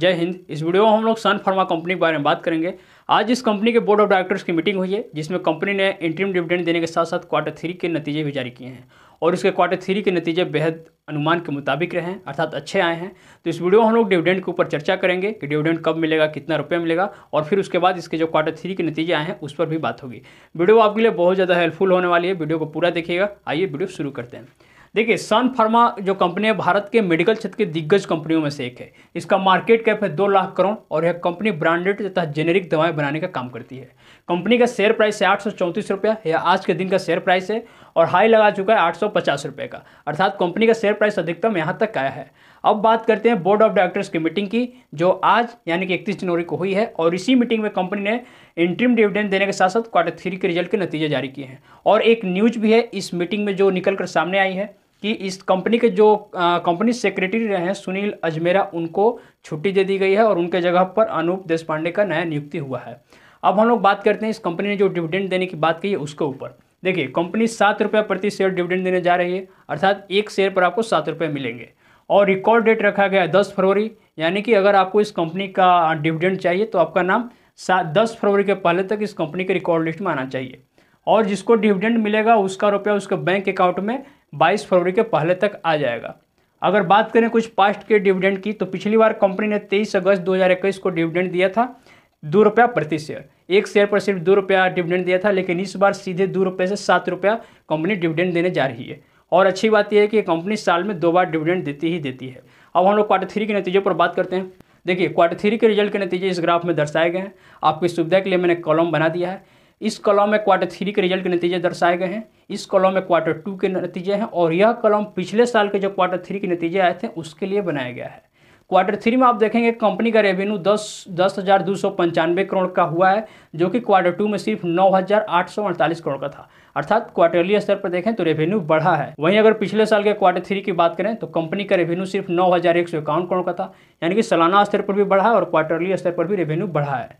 जय हिंद इस वीडियो में हम लोग सन फार्मा कंपनी के बारे में बात करेंगे आज इस कंपनी के बोर्ड ऑफ डायरेक्टर्स की मीटिंग हुई है जिसमें कंपनी ने इंटरम डिविडेंड देने के साथ साथ क्वार्टर थ्री के नतीजे भी जारी किए हैं और इसके क्वार्टर थ्री के नतीजे बेहद अनुमान के मुताबिक रहे हैं अर्थात अच्छे आए हैं तो इस वीडियो में हम लोग डिविडेंड के ऊपर चर्चा करेंगे कि डिविडेंड कब मिलेगा कितना रुपये मिलेगा और फिर उसके बाद इसके जो क्वार्टर थ्री के नतीजे आए हैं उस पर भी बात होगी वीडियो आपके लिए बहुत ज़्यादा हेल्पफुल होने वाली है वीडियो को पूरा देखिएगा आइए वीडियो शुरू करते हैं देखिए सन फार्मा जो कंपनी है भारत के मेडिकल क्षेत्र की दिग्गज कंपनियों में से एक है इसका मार्केट कैप है दो लाख करोड़ और यह कंपनी ब्रांडेड तथा जेनेरिक दवाएं बनाने का काम करती है कंपनी का शेयर प्राइस है आठ रुपया यह आज के दिन का शेयर प्राइस है और हाई लगा चुका है आठ रुपए का अर्थात कंपनी का शेयर प्राइस अधिकतम यहाँ तक आया है अब बात करते हैं बोर्ड ऑफ डायरेक्टर्स की मीटिंग की जो आज यानी कि इकतीस जनवरी को हुई है और इसी मीटिंग में कंपनी ने इंट्रीम डिविडेंड देने के साथ साथ क्वार्टर थ्री के रिजल्ट के नतीजे जारी किए हैं और एक न्यूज भी है इस मीटिंग में जो निकल कर सामने आई है कि इस कंपनी के जो कंपनी सेक्रेटरी रहे हैं सुनील अजमेरा उनको छुट्टी दे दी गई है और उनके जगह पर अनूप देशपांडे का नया नियुक्ति हुआ है अब हम लोग बात करते हैं इस कंपनी ने जो डिविडेंड देने की बात कही है उसके ऊपर देखिए कंपनी सात रुपये प्रति शेयर डिविडेंड देने जा रही है अर्थात एक शेयर पर आपको सात रुपये मिलेंगे और रिकॉर्ड डेट रखा गया है दस फरवरी यानी कि अगर आपको इस कंपनी का डिविडेंड चाहिए तो आपका नाम सात दस फरवरी के पहले तक इस कंपनी के रिकॉर्ड लिस्ट में आना चाहिए और जिसको डिविडेंड मिलेगा उसका रुपया उसके बैंक अकाउंट में 22 फरवरी के पहले तक आ जाएगा अगर बात करें कुछ पास्ट के डिविडेंड की तो पिछली बार कंपनी ने 23 अगस्त 2021 को डिविडेंड दिया था दो रुपया प्रति शेयर एक शेयर पर सिर्फ दो रुपया डिविडेंड दिया था लेकिन इस बार सीधे दो रुपये से सात रुपया कंपनी डिविडेंड देने जा रही है और अच्छी बात यह है कि कंपनी साल में दो बार डिविडेंड देती ही देती है अब हम लोग क्वार्टर थ्री के नतीजों पर बात करते हैं देखिए क्वार्टर थ्री के रिजल्ट के नतीजे इस ग्राफ में दर्शाए गए हैं आपकी सुविधा के लिए मैंने कॉलम बना दिया है इस कॉलम में क्वार्टर थ्री के रिजल्ट के नतीजे दर्शाए गए हैं इस कॉलम में क्वार्टर टू के नतीजे हैं और यह कॉलम पिछले साल के जो क्वार्टर थ्री के नतीजे आए थे उसके लिए बनाया गया है क्वार्टर थ्री में आप देखेंगे कंपनी का रेवेन्यू दस दस हज़ार दो सौ पंचानवे करोड़ का हुआ है जो कि क्वार्टर टू में सिर्फ नौ हज़ार आठ सौ अड़तालीस करोड़ का था अर्थात क्वार्टरली स्तर पर देखें तो रेवेन्यू बढ़ा है वहीं अगर पिछले साल के क्वार्टर थ्री की बात करें तो कंपनी का रेवेन्यू सिर्फ नौ हज़ार एक सौ इक्यावन करोड़ का था यानी कि सालाना स्तर पर भी बढ़ा है और क्वार्टरली स्तर पर भी रेवेन्यू बढ़ा है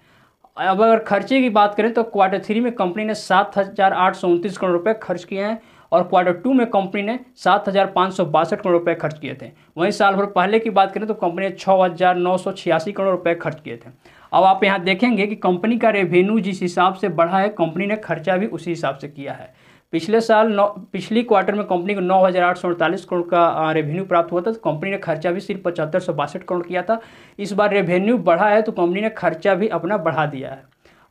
अब अगर खर्चे की बात करें तो क्वार्टर थ्री में कंपनी ने सात हज़ार आठ सौ उनतीस करोड़ रुपए खर्च किए हैं और क्वार्टर टू में कंपनी ने सात हज़ार पाँच सौ बासठ करोड़ रुपए खर्च किए थे वहीं साल भर पहले की बात करें तो कंपनी ने छः हज़ार नौ सौ छियासी करोड़ रुपए खर्च किए थे अब आप यहाँ देखेंगे कि कंपनी का रेवेन्यू जिस हिसाब से बढ़ा है कंपनी ने खर्चा भी उसी हिसाब से किया है पिछले साल नौ पिछली क्वार्टर में कंपनी को नौ हज़ार आठ सौ अड़तालीस करोड़ का रेवेन्यू प्राप्त हुआ था तो कंपनी ने खर्चा भी सिर्फ पचहत्तर सौ बासठ करोड़ किया था इस बार रेवेन्यू बढ़ा है तो कंपनी ने खर्चा भी अपना बढ़ा दिया है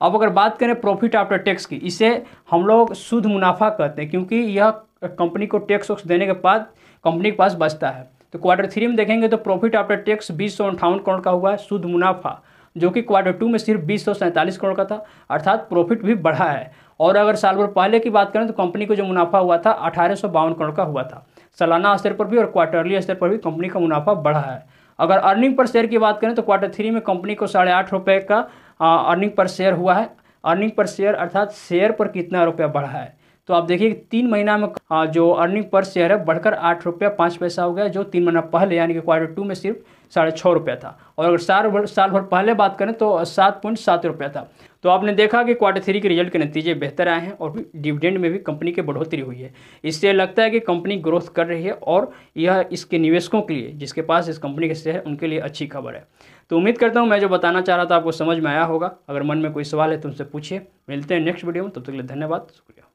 अब अगर बात करें प्रॉफिट आफ्टर टैक्स की इसे हम लोग शुद्ध मुनाफा कहते हैं क्योंकि यह कंपनी को टैक्स वक्स देने के बाद कंपनी के पास बचता है तो क्वार्टर थ्री में देखेंगे तो प्रॉफिट आफ्टर टैक्स बीस सौ अंठावन करोड़ का हुआ है शुद्ध मुनाफा जो कि क्वार्टर टू में सिर्फ बीस करोड़ का था अर्थात प्रॉफिट भी बढ़ा है और अगर साल भर पहले की बात करें तो कंपनी को जो मुनाफा हुआ था अठारह करोड़ का हुआ था सालाना स्तर पर भी और क्वार्टरली स्तर पर भी कंपनी का मुनाफा बढ़ा है अगर अर्निंग पर शेयर की बात करें तो क्वार्टर थ्री में कंपनी को साढ़े आठ रुपये का अर्निंग पर शेयर हुआ है अर्निंग पर शेयर अर्थात शेयर पर कितना रुपया बढ़ा है तो आप देखिए तीन महीना में हाँ, जो अर्निंग पर शेयर है बढ़कर आठ रुपया पाँच पैसा हो गया जो तीन महीना पहले यानी कि क्वार्टर टू में सिर्फ साढ़े छः रुपया था और अगर साल भर साल भर पहले बात करें तो सात पॉइंट सात रुपया था तो आपने देखा कि क्वार्टर थ्री के रिजल्ट के नतीजे बेहतर आए हैं और डिविडेंड में भी कंपनी की बढ़ोतरी हुई है इससे लगता है कि कंपनी ग्रोथ कर रही है और यह इसके निवेशकों के लिए जिसके पास इस कंपनी के शेयर उनके लिए अच्छी खबर है तो उम्मीद करता हूँ मैं जो बताना चाह रहा था आपको समझ में आया होगा अगर मन में कोई सवाल है तो उनसे पूछिए मिलते हैं नेक्स्ट वीडियो में तब तक के लिए धन्यवाद शुक्रिया